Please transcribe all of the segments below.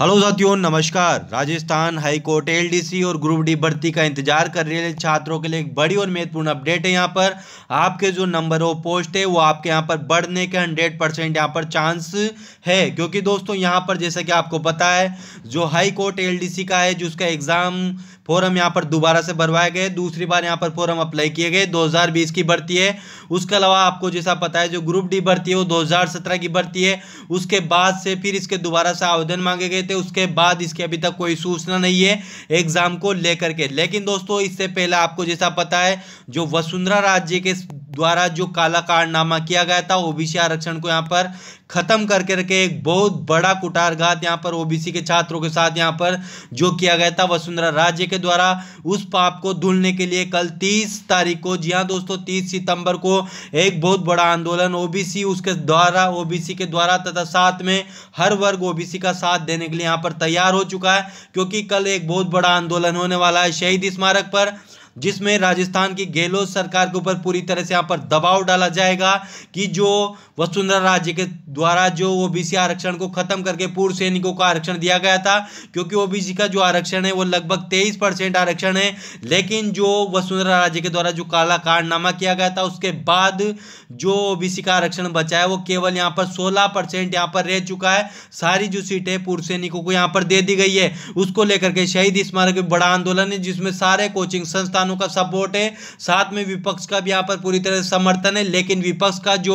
hello साथियों नमस्कार Rajasthan high court LDC और ग्रुप डी भर्ती का इंतजार कर रहे छात्रों के लिए एक बड़ी और महत्वपूर्ण अपडेट है यहाँ पर आपके जो नंबर ऑफ पोस्ट है वो आपके यहाँ पर बढ़ने के 100 परसेंट यहाँ पर चांस है क्योंकि दोस्तों यहाँ पर जैसा कि आपको पता है जो हाई कोर्ट एलडीसी का है जिसका एग्ज़ाम फॉरम यहाँ पर दोबारा से भरवाए गए दूसरी बार यहाँ पर फॉरम अप्लाई किए गए 2020 की भर्ती है उसके अलावा आपको जैसा पता है जो ग्रुप डी भर्ती है वो 2017 की भर्ती है उसके बाद से फिर इसके दोबारा से आवेदन मांगे गए थे थे उसके बाद इसके अभी तक कोई सूचना नहीं है एग्ज़ाम को लेकर के लेकिन दोस्तों इससे पहले आपको जैसा पता है जो वसुंधरा राज्य के द्वारा जो काला कारनामा किया गया था ओबीसी आरक्षण को यहाँ पर खत्म करके रखे एक बहुत बड़ा कुटारघात यहाँ पर ओबीसी के छात्रों के साथ यहाँ पर जो किया गया था वसुंधरा राज्य के द्वारा उस पाप को धुलने के लिए कल 30 तारीख को जी हाँ दोस्तों 30 सितंबर को एक बहुत बड़ा आंदोलन ओबीसी उसके द्वारा ओबीसी के द्वारा तथा साथ में हर वर्ग ओ का साथ देने के लिए यहाँ पर तैयार हो चुका है क्योंकि कल एक बहुत बड़ा आंदोलन होने वाला है शहीद स्मारक पर जिसमें राजस्थान की गहलोत सरकार के ऊपर पूरी तरह से यहाँ पर दबाव डाला जाएगा कि जो वसुंधरा राज्य के द्वारा जो ओबीसी आरक्षण को खत्म करके पूर्व सैनिकों का आरक्षण दिया गया था क्योंकि ओबीसी का जो आरक्षण है वो लगभग तेईस परसेंट आरक्षण है लेकिन जो वसुंधरा राज्य के द्वारा जो काला कारनामा किया गया था उसके बाद जो ओ का आरक्षण बचा है वो केवल यहाँ पर सोलह परसेंट यहाँ पर रह चुका है सारी जो सीटें पूर्व सैनिकों को यहाँ पर दे दी गई है उसको लेकर के शहीद स्मारक बड़ा आंदोलन है जिसमें सारे कोचिंग संस्थान किसानों का सपोर्ट है साथ में विपक्ष का भी यहाँ पर पूरी तरह से समर्थन है लेकिन विपक्ष का जो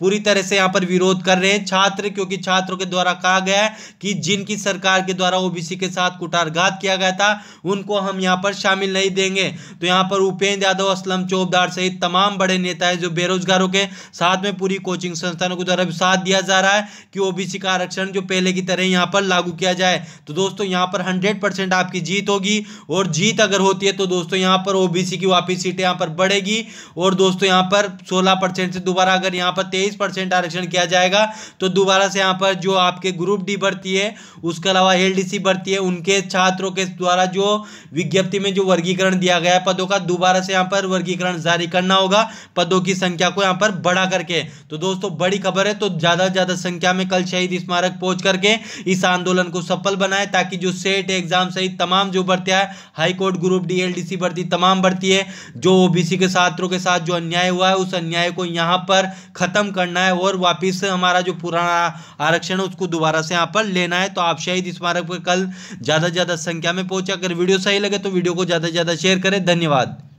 पूरी तरह से यहाँ पर विरोध कर रहे हैं छात्र क्योंकि छात्रों के द्वारा कहा गया है कि जिनकी सरकार के द्वारा ओबीसी के साथ कुटारघात किया गया था उनको हम यहाँ पर शामिल नहीं देंगे तो यहाँ पर उपेंद्र यादव असलम चौबदार सहित तमाम बड़े नेता है जो बेरोजगारों के साथ में पूरी कोचिंग संस्थानों के द्वारा साथ दिया जा रहा है कि ओबीसी का आरक्षण जो पहले की तरह यहाँ पर लागू किया जाए तो दोस्तों यहाँ पर हंड्रेड आपकी जीत होगी और जीत अगर होती है तो दोस्तों यहाँ पर पर ओबीसी की वापसी सीटें यहाँ पर बढ़ेगी और दोस्तों यहाँ पर 16 परसेंट से दोबारा अगर यहाँ पर 23 परसेंट आरक्षण किया जाएगा तो दोबारा से यहाँ पर जो आपके ग्रुप डी भर्ती है उसके अलावा एल डी भर्ती है उनके छात्रों के द्वारा जो विज्ञप्ति में जो वर्गीकरण दिया गया है पदों का दोबारा से यहाँ पर वर्गीकरण जारी करना होगा पदों की संख्या को यहाँ पर बढ़ा करके तो दोस्तों बड़ी खबर है तो ज़्यादा से ज़्यादा संख्या में कल शहीद स्मारक पहुंच करके इस आंदोलन को सफल बनाए ताकि जो सेट एग्जाम सहित तमाम जो भर्तियां high court group D L D भर्ती तमाम भर्ती है जो ओबीसी के छात्रों के साथ जो अन्याय हुआ है उस अन्याय को यहाँ पर ख़त्म करना है और वापिस हमारा जो पुराना आरक्षण है उसको दोबारा से यहाँ पर लेना है तो आप शहीद स्मारक पर कल ज़्यादा से ज़्यादा संख्या में पहुँचा अगर वीडियो सही लगे तो वीडियो को ज़्यादा से ज़्यादा शेयर करें धन्यवाद